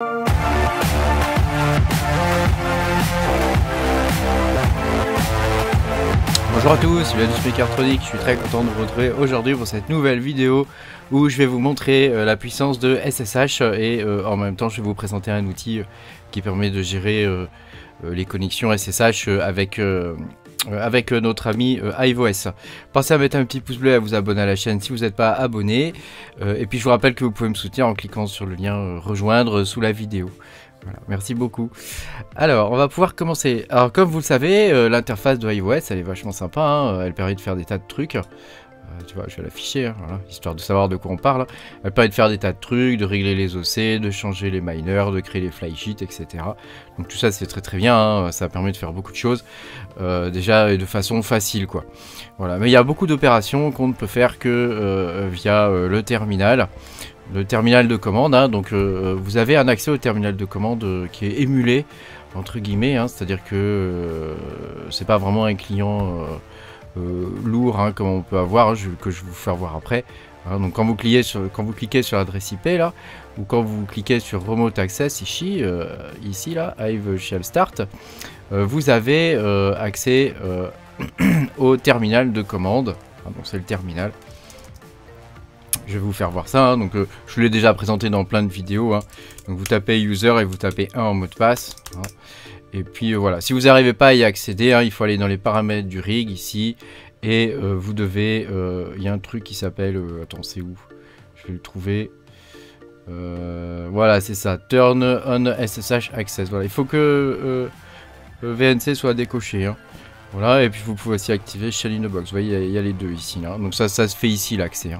Bonjour à tous, bienvenue du Speaker je suis très content de vous retrouver aujourd'hui pour cette nouvelle vidéo où je vais vous montrer euh, la puissance de SSH et euh, en même temps je vais vous présenter un outil euh, qui permet de gérer les connexions SSH avec euh, avec euh, notre ami euh, iOS. Pensez à mettre un petit pouce bleu et à vous abonner à la chaîne si vous n'êtes pas abonné. et puis je vous rappelle que vous pouvez me soutenir en cliquant sur le lien rejoindre sous la vidéo. Voilà, merci beaucoup. Alors, on va pouvoir commencer. Alors, comme vous le savez, l'interface de iOS, elle est vachement sympa. Hein. elle permet de faire des tas de trucs. Euh, tu vois, je vais l'afficher, hein, histoire de savoir de quoi on parle. Elle euh, permet de faire des tas de trucs, de régler les OC, de changer les miners, de créer les fly sheets, etc. Donc tout ça, c'est très très bien, hein, ça permet de faire beaucoup de choses, euh, déjà et de façon facile, quoi. Voilà, mais il y a beaucoup d'opérations qu'on ne peut faire que via le terminal. Le terminal de commande, hein, donc vous avez un accès au terminal de commande qui est émulé, entre guillemets, c'est-à-dire que c'est pas vraiment un client euh, lourd hein, comme on peut avoir, hein, que je vais vous faire voir après. Hein, donc quand vous, cliquez sur, quand vous cliquez sur l'adresse IP là, ou quand vous cliquez sur Remote Access ici, euh, ici là, Hive Shell Start, euh, vous avez accès au terminal de commande. c'est le terminal. Je vais vous faire voir ça. Donc, je l'ai déjà présenté dans plein de vidéos. vous tapez user et vous tapez un en mot de passe. Et puis euh, voilà, si vous n'arrivez pas à y accéder, hein, il faut aller dans les paramètres du rig ici. Et euh, vous devez... Euh, il y a un truc qui s'appelle... attends, c'est où Je vais le trouver. voilà, c'est ça. Turn on SSH access. Voilà, il faut que VNC soit décoché. Hein. Voilà, et puis vous pouvez aussi activer Shell in the Box. Vous voyez, il y, a les deux ici. Là. Hein. Donc ça, ça se fait ici l'accès.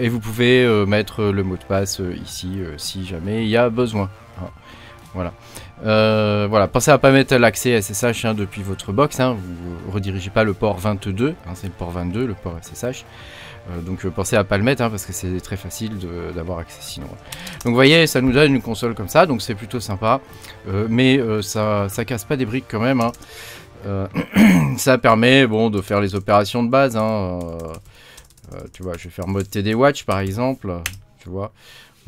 et vous pouvez mettre le mot de passe ici si jamais il y a besoin. Voilà. Euh, voilà, pensez à pas mettre l'accès SSH hein, depuis votre box. Hein, vous redirigez pas le port 22, hein, c'est le port 22, le port SSH. Euh, donc euh, pensez à pas le mettre hein, parce que c'est très facile d'avoir accès sinon. Donc vous voyez, ça nous donne une console comme ça, donc c'est plutôt sympa. mais ça, ça casse pas des briques quand même. ça permet bon de faire les opérations de base. tu vois, je vais faire mode TD Watch par exemple. Tu vois.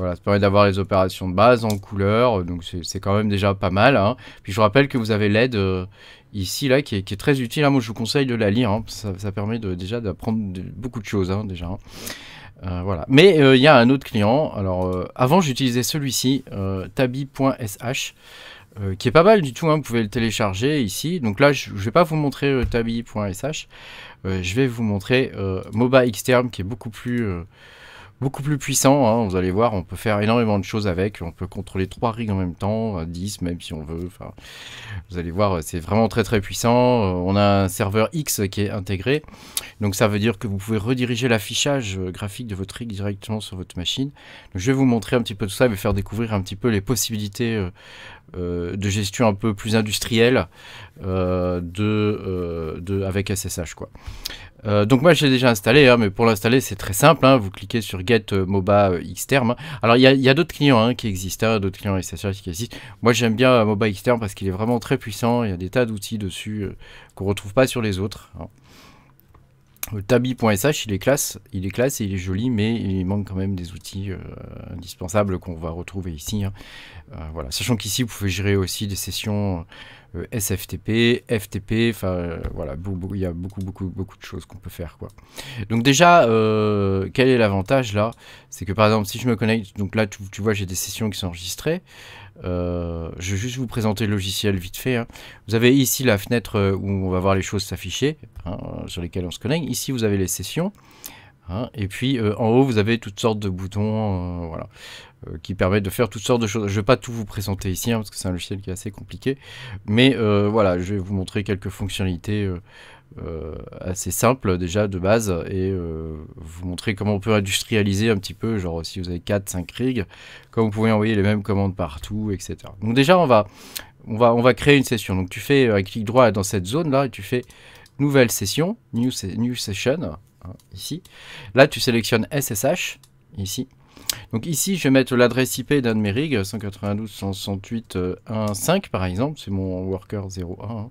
Voilà, ça permet d'avoir les opérations de base en couleur, donc c'est quand même déjà pas mal. Hein. Puis je vous rappelle que vous avez l'aide euh, ici, là, qui est, très utile. Hein. Moi, je vous conseille de la lire, hein. ça, permet de, déjà d'apprendre beaucoup de choses, déjà. Euh, voilà. Mais euh, il y a un autre client. Alors, avant, j'utilisais celui-ci, tabi.sh. qui est pas mal du tout, vous pouvez le télécharger ici. Donc là, je ne vais pas vous montrer tabi.sh, je vais vous montrer MobaXterm qui est beaucoup plus beaucoup plus puissant. Hein, vous allez voir, on peut faire énormément de choses avec. On peut contrôler trois rigs en même temps, 10 euh, même si on veut. Enfin, vous allez voir, euh, c'est vraiment très très puissant. Euh, on a un serveur X qui est intégré. Donc ça veut dire que vous pouvez rediriger l'affichage graphique de votre rig directement sur votre machine. je vais vous montrer un petit peu tout ça et vous faire découvrir un petit peu les possibilités de gestion un peu plus industrielle de, avec SSH. Quoi. Euh, donc moi j'ai déjà installé, hein, mais pour l'installer c'est très simple, hein. vous cliquez sur Get euh, MOBA euh, Xterm. Alors il y a, d'autres clients hein, qui existent, d'autres clients SSH qui existent. Moi j'aime bien MOBA Xterm parce qu'il est vraiment très puissant, il y a des tas d'outils dessus qu'on ne retrouve pas sur les autres. Tabi.sh il est classe, il est classe et il est joli, mais il manque quand même des outils indispensables qu'on va retrouver ici. voilà. Sachant qu'ici vous pouvez gérer aussi des sessions euh, SFTP, FTP, enfin euh, voilà, il y a beaucoup, beaucoup, beaucoup de choses qu'on peut faire. Quoi. Donc déjà, euh, quel est l'avantage là C'est que par exemple, si je me connecte, donc là tu, vois, j'ai des sessions qui sont enregistrées. je vais juste vous présenter le logiciel vite fait. Hein. Vous avez ici la fenêtre où on va voir les choses s'afficher, hein, sur lesquelles on se connecte. Ici, vous avez les sessions. Hein. et puis euh, en haut, vous avez toutes sortes de boutons euh, euh, qui permettent de faire toutes sortes de choses. Je ne vais pas tout vous présenter ici hein, parce que c'est un logiciel qui est assez compliqué. Mais voilà, je vais vous montrer quelques fonctionnalités assez simples déjà de base et vous montrer comment on peut industrialiser un petit peu. Genre si vous avez 4-5 rigs, comment vous pouvez envoyer les mêmes commandes partout, etc. Donc déjà, on va, on va, créer une session. Donc tu fais un clic droit dans cette zone là et tu fais nouvelle session, new session. Hein, ici. Là, tu sélectionnes SSH, ici. Donc ici, je vais mettre l'adresse IP d'un de mes rigs, 192.168.1.5 euh, par exemple, c'est mon worker 01. Hein.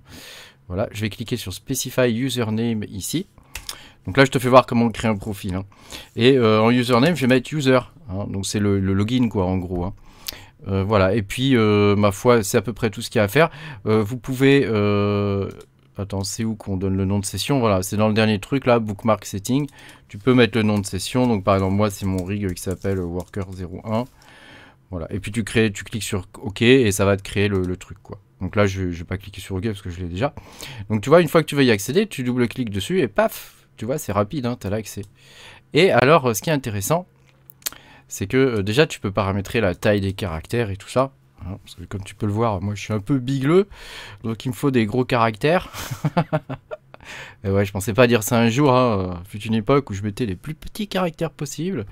Voilà, je vais cliquer sur Specify Username ici. Donc là, je te fais voir comment créer un profil. Hein. Et euh, en username, je vais mettre user. Donc c'est le, login, quoi, en gros. Euh, voilà, et puis ma foi, c'est à peu près tout ce qu'il y a à faire. vous pouvez Attends, c'est où qu'on donne le nom de session Voilà, c'est dans le dernier truc là, bookmark setting. Tu peux mettre le nom de session. Donc par exemple, moi, c'est mon rig qui s'appelle worker01. Voilà. Et puis tu crées, tu cliques sur OK et ça va te créer le, truc quoi. Donc là, je ne vais pas cliquer sur OK parce que je l'ai déjà. Donc tu vois, une fois que tu veux y accéder, tu double-cliques dessus et paf, tu vois, c'est rapide, hein, tu as l'accès. Et alors, euh, ce qui est intéressant, c'est que euh, déjà, tu peux paramétrer la taille des caractères et tout ça comme tu peux le voir, moi je suis un peu bigleux, donc il me faut des gros caractères. Et ouais, je pensais pas dire ça un jour, c'est hein. une époque où je mettais les plus petits caractères possibles.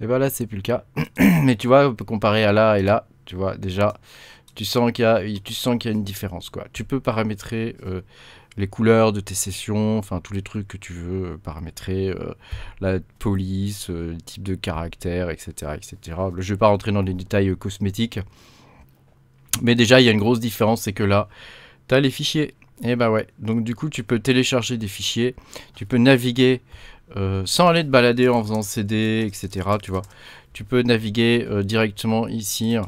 Et ben là, c'est plus le cas. Mais tu vois, on peut comparer à là et là, tu vois, déjà, tu sens qu'il y a, tu sens qu'il y a une différence, quoi. Tu peux paramétrer euh, les couleurs de tes sessions, enfin tous les trucs que tu veux euh, paramétrer, euh, la police, le type de caractère, etc., etc. Je vais pas rentrer dans les détails cosmétiques. Mais déjà, il y a une grosse différence, c'est que là, tu as les fichiers. Et eh bah ben ouais, donc du coup, tu peux télécharger des fichiers, tu peux naviguer euh, sans aller te balader en faisant CD, etc. Tu vois, tu peux naviguer euh, directement ici. Hein.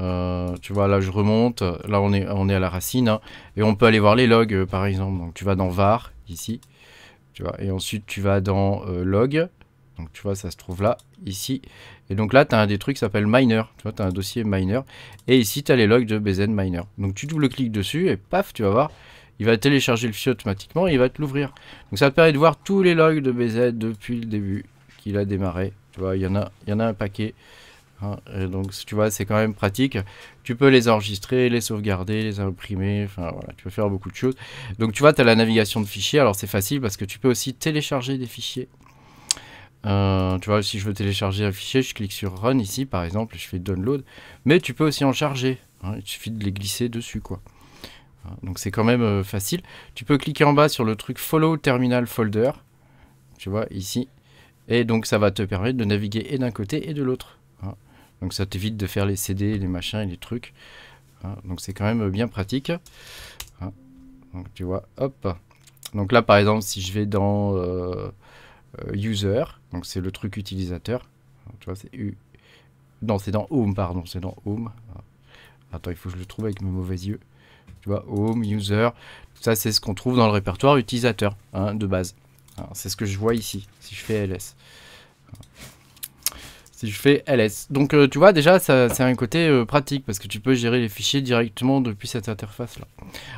Euh, tu vois, là je remonte, là on est, on est à la racine, hein. et on peut aller voir les logs par exemple. Donc tu vas dans var ici, tu vois, et ensuite tu vas dans log, donc tu vois, ça se trouve là, ici. Et donc là, tu as un des trucs qui s'appelle miner. Tu vois, tu as un dossier miner. Et ici, tu as les logs de BZMiner. miner. Donc tu double-cliques dessus et paf, tu vas voir, il va télécharger le fichier automatiquement et il va te l'ouvrir. Donc ça te permet de voir tous les logs de BZ depuis le début qu'il a démarré. Tu vois, il y en a, il y en a un paquet. Hein, et donc tu vois, c'est quand même pratique. Tu peux les enregistrer, les sauvegarder, les imprimer, enfin voilà, tu peux faire beaucoup de choses. Donc tu vois, tu as la navigation de fichiers, alors c'est facile parce que tu peux aussi télécharger des fichiers. Euh, tu vois, si je veux télécharger un fichier, je clique sur Run ici, par exemple, et je fais Download. Mais tu peux aussi en charger. Hein. il suffit de les glisser dessus, quoi. Euh, donc c'est quand même euh, facile. Tu peux cliquer en bas sur le truc Follow Terminal Folder. Tu vois, ici. Et donc ça va te permettre de naviguer et d'un côté et de l'autre. Hein. Donc ça t'évite de faire les CD, les machins et les trucs. Hein. Donc c'est quand même bien pratique. Donc tu vois, hop. Donc là par exemple, si je vais dans... Euh, user, donc c'est le truc utilisateur. Tu vois, c'est U. Non, c'est dans home, pardon, c'est dans home. Ah. Attends, il faut que je le trouve avec mes mauvais yeux. Tu vois, home, user, ça c'est ce qu'on trouve dans le répertoire utilisateur hein, de base. C'est ce que je vois ici, si je fais ls. Si je fais ls. Donc euh, tu vois déjà, c'est un côté euh, pratique parce que tu peux gérer les fichiers directement depuis cette interface là.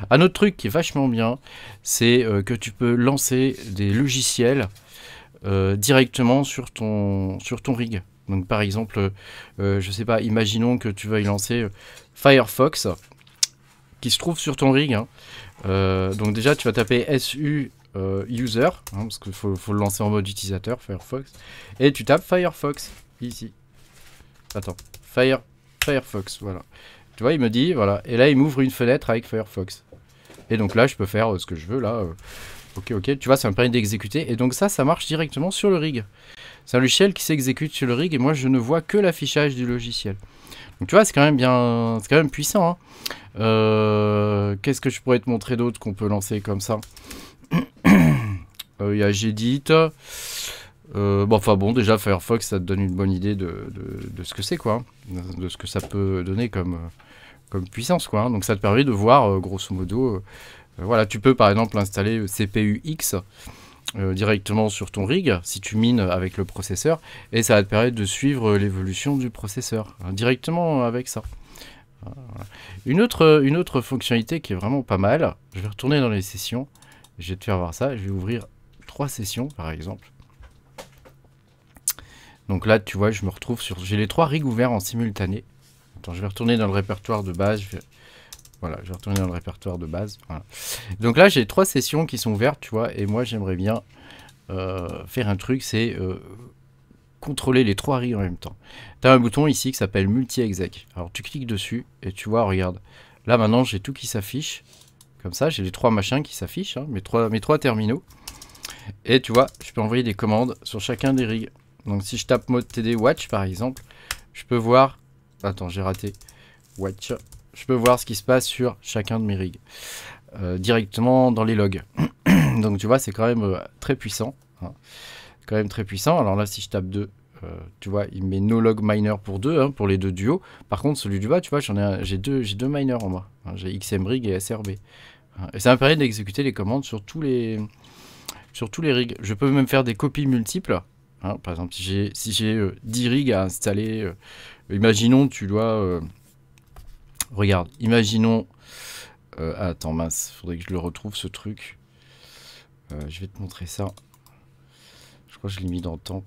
Un autre truc qui est vachement bien, c'est que tu peux lancer des logiciels euh, directement sur ton, sur ton rig. Donc par exemple, euh, euh, je sais pas, imaginons que tu veuilles lancer Firefox, qui se trouve sur ton rig. Hein. donc déjà, tu vas taper SU user, hein, parce qu'il faut, le lancer en mode utilisateur, Firefox. Et tu tapes Firefox, ici. Attends, Fire, Firefox, voilà. Tu vois, il me dit, voilà. Et là, il m'ouvre une fenêtre avec Firefox. Et donc là, je peux faire ce que je veux, là. Ok, ok, tu vois, ça me permet d'exécuter. Et donc ça, ça marche directement sur le rig. C'est un logiciel qui s'exécute sur le rig et moi, je ne vois que l'affichage du logiciel. Donc tu vois, c'est quand même bien, c'est quand même puissant. Hein. Euh, qu'est-ce que je pourrais te montrer d'autre qu'on peut lancer comme ça euh, Il y a Gedit. Euh, bon, enfin bon, déjà Firefox, ça te donne une bonne idée de, ce que c'est, quoi. Hein. De ce que ça peut donner comme, comme puissance, quoi. Hein. Donc ça te permet de voir, grosso modo, euh, voilà, tu peux par exemple installer euh, CPUX euh, directement sur ton rig si tu mines avec le processeur et ça va te permettre de suivre l'évolution du processeur hein, directement avec ça. Une autre, une autre fonctionnalité qui est vraiment pas mal, je vais retourner dans les sessions, je vais te faire voir ça, je vais ouvrir trois sessions par exemple. Donc là, tu vois, je me retrouve sur... J'ai les trois rigs ouverts en simultané. Attends, je vais retourner dans le répertoire de base, voilà, je vais retourner dans le répertoire de base. Donc là, j'ai trois sessions qui sont ouvertes, tu vois, et moi, j'aimerais bien euh, faire un truc, c'est euh, contrôler les trois rigs en même temps. Tu as un bouton ici qui s'appelle multi-exec. Alors, tu cliques dessus et tu vois, regarde, là, maintenant, j'ai tout qui s'affiche. Comme ça, j'ai les trois machins qui s'affichent, hein, mes, trois, mes trois terminaux. Et tu vois, je peux envoyer des commandes sur chacun des rigs. Donc, si je tape mode TD watch, par exemple, je peux voir... Attends, j'ai raté. Watch je peux voir ce qui se passe sur chacun de mes rigs euh, directement dans les logs. Donc tu vois, c'est quand même euh, très puissant. Hein. Quand même très puissant. Alors là, si je tape 2, euh, tu vois, il met no log miner pour 2, hein, pour les deux duos. Par contre, celui du bas, tu vois, j'en ai, j'ai deux, j'ai deux miners en moi. Hein. j'ai XM rig et SRB. Et ça me permet d'exécuter les commandes sur tous les, sur tous les rigs. Je peux même faire des copies multiples. par exemple, si j'ai, si j'ai 10 rigs à installer, imaginons, tu dois Regarde, imaginons... Euh, attends, mince, faudrait que je le retrouve ce truc. Euh, je vais te montrer ça. Je crois que je l'ai mis dans temp.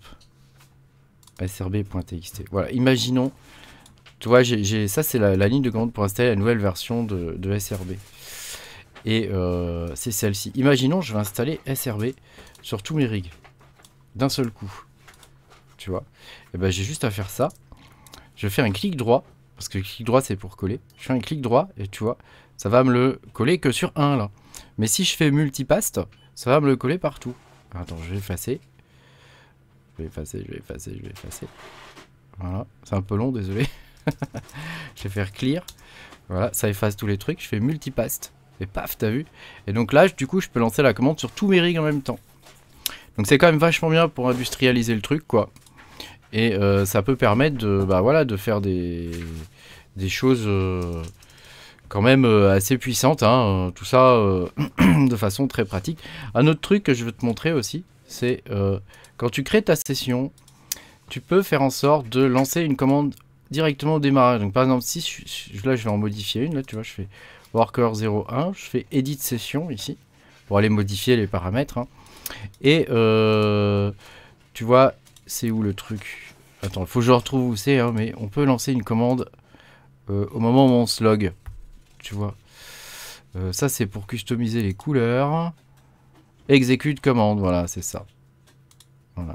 srb.txt. Voilà, imaginons. Tu vois, j'ai ça c'est la, ligne de commande pour installer la nouvelle version de, SRB. Et euh, c'est celle-ci. Imaginons, je vais installer SRB sur tous mes rigs. D'un seul coup. Tu vois. Et eh ben j'ai juste à faire ça. Je vais faire un clic droit parce que clic droit, c'est pour coller. Je fais un clic droit et tu vois, ça va me le coller que sur un là. Mais si je fais multipaste, ça va me le coller partout. Attends, je vais effacer. Je vais effacer, je vais effacer, je vais effacer. Voilà, c'est un peu long, désolé. je vais faire clear. Voilà, ça efface tous les trucs. Je fais multipaste. Et paf, t'as vu Et donc là, du coup, je peux lancer la commande sur tous mes rigs en même temps. Donc c'est quand même vachement bien pour industrialiser le truc, quoi. Et euh, ça peut permettre de, bah, voilà, de faire des, choses euh, quand même euh, assez puissantes. Hein. tout ça de façon très pratique. Un autre truc que je veux te montrer aussi, c'est quand tu crées ta session, tu peux faire en sorte de lancer une commande directement au démarrage. Donc par exemple, si je, là je vais en modifier une, là tu vois, je fais worker 01, je fais edit session ici pour aller modifier les paramètres. Hein. Et tu vois, c'est où le truc Attends, faut que je retrouve où c'est, hein, mais on peut lancer une commande euh, au moment où on se log. Tu vois. Euh, ça, c'est pour customiser les couleurs. Exécute commande, voilà, c'est ça.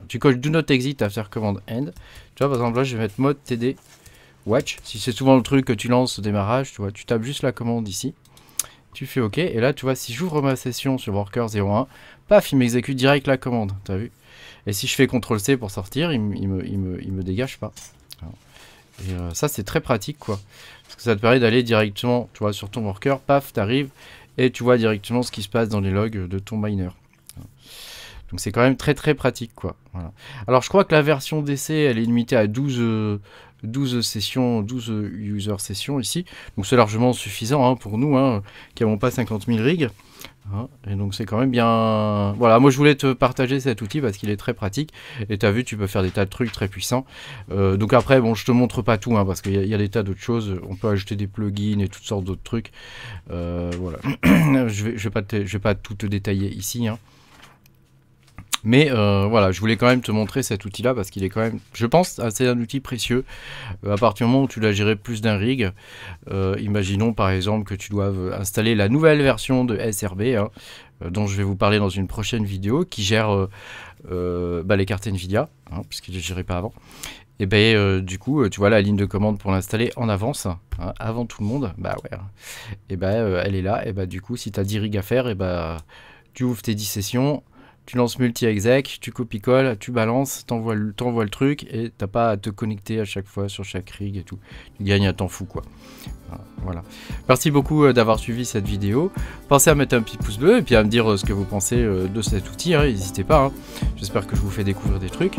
Tu coches do not exit à faire commande end. Tu vois, par exemple, là, je vais mettre mode td watch. Si c'est souvent le truc que tu lances au démarrage, tu vois, tu tapes juste la commande ici. Tu fais OK. Et là, tu vois, si j'ouvre ma session sur Worker 01, paf, il m'exécute direct la commande. T'as vu et si je fais CTRL-C pour sortir, il, il, me, dégage pas. et euh, ça, c'est très pratique, quoi. Parce que ça te permet d'aller directement, tu sur ton worker, paf, t'arrives, et tu vois directement ce qui se passe dans les logs de ton miner. Donc c'est quand même très très pratique, quoi. Alors je crois que la version DC, elle est limitée à 12... Euh, sessions, 12 user sessions ici. Donc c'est largement suffisant hein, pour nous hein, qui n'avons pas 50 000 rigs. Hein, et donc c'est quand même bien... Voilà, moi je voulais te partager cet outil parce qu'il est très pratique. Et tu as vu, tu peux faire des tas de trucs très puissants. Euh, donc après, bon, je te montre pas tout, hein, parce qu'il y, a des tas d'autres choses. On peut ajouter des plugins et toutes sortes d'autres trucs. Euh, voilà. je vais, pas tout te détailler ici. Hein. Mais euh, voilà, je voulais quand même te montrer cet outil-là parce qu'il est quand même, je pense, c'est un outil précieux. Euh, à partir du moment où tu l'as géré plus d'un rig, euh, imaginons par exemple que tu dois installer la nouvelle version de SRB, hein, dont je vais vous parler dans une prochaine vidéo, qui gère bah, les cartes NVIDIA, hein, puisque puisqu'il ne gérait pas avant. Et eh ben du coup, tu vois la ligne de commande pour l'installer en avance, hein, avant tout le monde, bah ouais. Et eh ben elle est là, et eh bah ben, du coup, si tu as 10 rigs à faire, et ben, tu ouvres tes 10 sessions, tu lances multi-exec, tu copies-colles, tu balances, t'envoies le, le truc et t'as pas à te connecter à chaque fois sur chaque rig et tout. Tu gagnes un temps fou quoi. Voilà. Merci beaucoup euh, d'avoir suivi cette vidéo. Pensez à mettre un petit pouce bleu et puis à me dire euh, ce que vous pensez euh, de cet outil. Hein. N'hésitez pas. Hein. J'espère que je vous fais découvrir des trucs.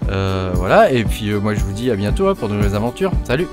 voilà. Et puis moi je vous dis à bientôt hein, pour de nouvelles aventures. Salut